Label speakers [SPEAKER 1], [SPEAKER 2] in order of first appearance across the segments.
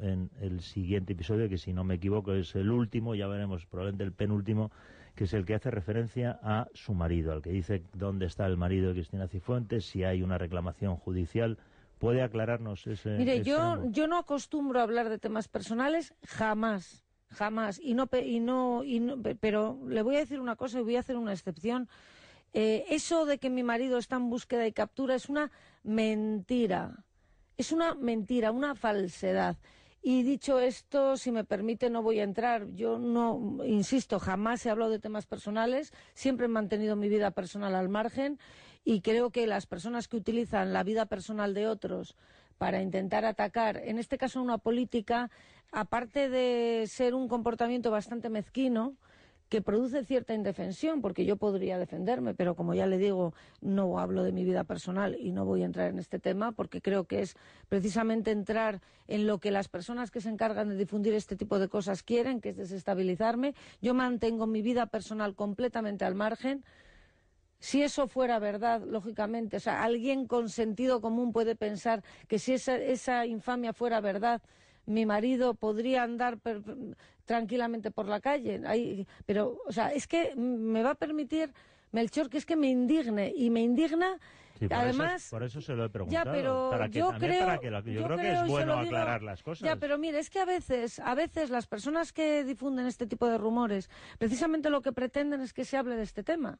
[SPEAKER 1] en el siguiente episodio, que si no me equivoco es el último, ya veremos, probablemente el penúltimo, que es el que hace referencia a su marido, al que dice dónde está el marido de Cristina Cifuentes, si hay una reclamación judicial. ¿Puede aclararnos ese Mire, yo,
[SPEAKER 2] no acostumbro a hablar de temas personales jamás jamás y no y no, y no pero le voy a decir una cosa y voy a hacer una excepción eh, eso de que mi marido está en búsqueda y captura es una mentira es una mentira, una falsedad. Y dicho esto, si me permite, no voy a entrar. Yo no, insisto, jamás he hablado de temas personales, siempre he mantenido mi vida personal al margen y creo que las personas que utilizan la vida personal de otros para intentar atacar, en este caso una política, aparte de ser un comportamiento bastante mezquino, que produce cierta indefensión, porque yo podría defenderme, pero como ya le digo, no hablo de mi vida personal y no voy a entrar en este tema, porque creo que es precisamente entrar en lo que las personas que se encargan de difundir este tipo de cosas quieren, que es desestabilizarme. Yo mantengo mi vida personal completamente al margen. Si eso fuera verdad, lógicamente, o sea, alguien con sentido común puede pensar que si esa, esa infamia fuera verdad, mi marido podría andar tranquilamente por la calle. pero, o sea, es que me va a permitir, Melchor, que es que me indigne y me indigna. Además,
[SPEAKER 1] por eso se lo he preguntado. para que yo creo, para que creo, es bueno aclarar las cosas. Ya,
[SPEAKER 2] pero mire, es que a veces, a veces las personas que difunden este tipo de rumores, precisamente lo que pretenden es que se hable de este tema.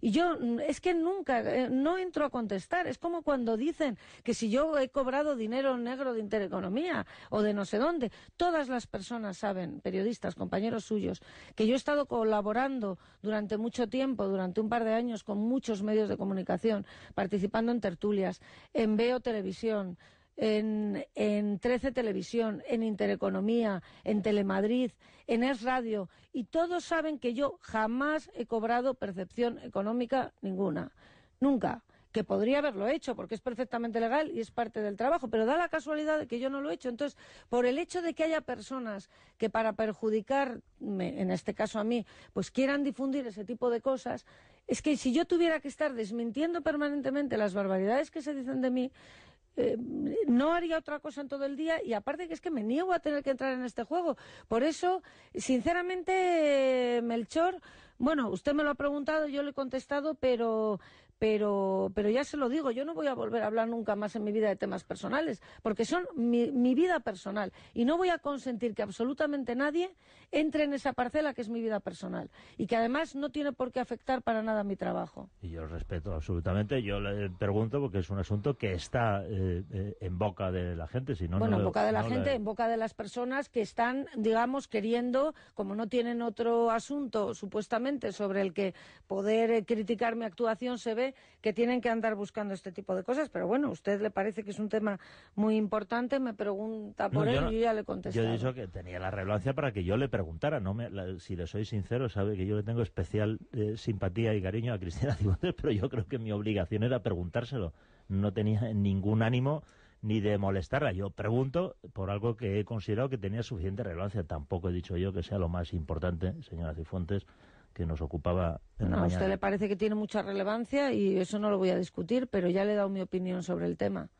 [SPEAKER 2] Y yo mm, es que nunca, eh, no entro a contestar. Es como cuando dicen que si yo he cobrado dinero negro de intereconomía o de no sé dónde, todas las personas saben, periodistas, compañeros suyos, que yo he estado colaborando durante mucho tiempo, durante un par de años, con muchos medios de comunicación, participando en tertulias, en Veo Televisión, en, en 13 Televisión, en Intereconomía, en Telemadrid, en Es Radio, y todos saben que yo jamás he cobrado percepción económica ninguna. Nunca que podría haberlo hecho porque es perfectamente legal y es parte del trabajo, pero da la casualidad de que yo no lo he hecho. Entonces, por el hecho de que haya personas que para perjudicarme, en este caso a mí, pues quieran difundir ese tipo de cosas, es que si yo tuviera que estar desmintiendo permanentemente las barbaridades que se dicen de mí, eh, no haría otra cosa en todo el día y aparte que es que me niego a tener que entrar en este juego. Por eso, sinceramente, Melchor, bueno, usted me lo ha preguntado, yo le he contestado, pero, pero, pero ya se lo digo, yo no voy a volver a hablar nunca más en mi vida de temas personales, porque son mi, vida personal. Y no voy a consentir que absolutamente nadie entre en esa parcela que es mi vida personal. Y que además no tiene por qué afectar para nada mi trabajo.
[SPEAKER 1] Y yo respeto absolutamente, yo le pregunto porque es un asunto que está eh, eh, en boca de la gente. Si no, bueno, en boca de la gente, en
[SPEAKER 2] boca de las personas que están, digamos, queriendo, como no tienen otro asunto, supuestamente, sobre el que poder eh, criticar mi actuación, se ve que tienen que andar buscando este tipo de cosas. Pero bueno, usted le parece que es un tema muy importante, me pregunta por él y yo ya le contesté. Yo he dicho que tenía
[SPEAKER 1] la relevancia para que yo le preguntara. no Si le soy sincero, sabe que yo le tengo especial eh, simpatía y cariño a Cristina Cifuentes pero yo creo que mi obligación era preguntárselo. No tenía ningún ánimo ni de molestarla. Yo pregunto por algo que he considerado que tenía suficiente relevancia. Tampoco he dicho yo que sea lo más importante, señora Cifuentes, nos ocupaba en la A usted le
[SPEAKER 2] parece que tiene mucha relevancia y eso no lo voy a discutir, pero ya le he dado mi opinión sobre el tema.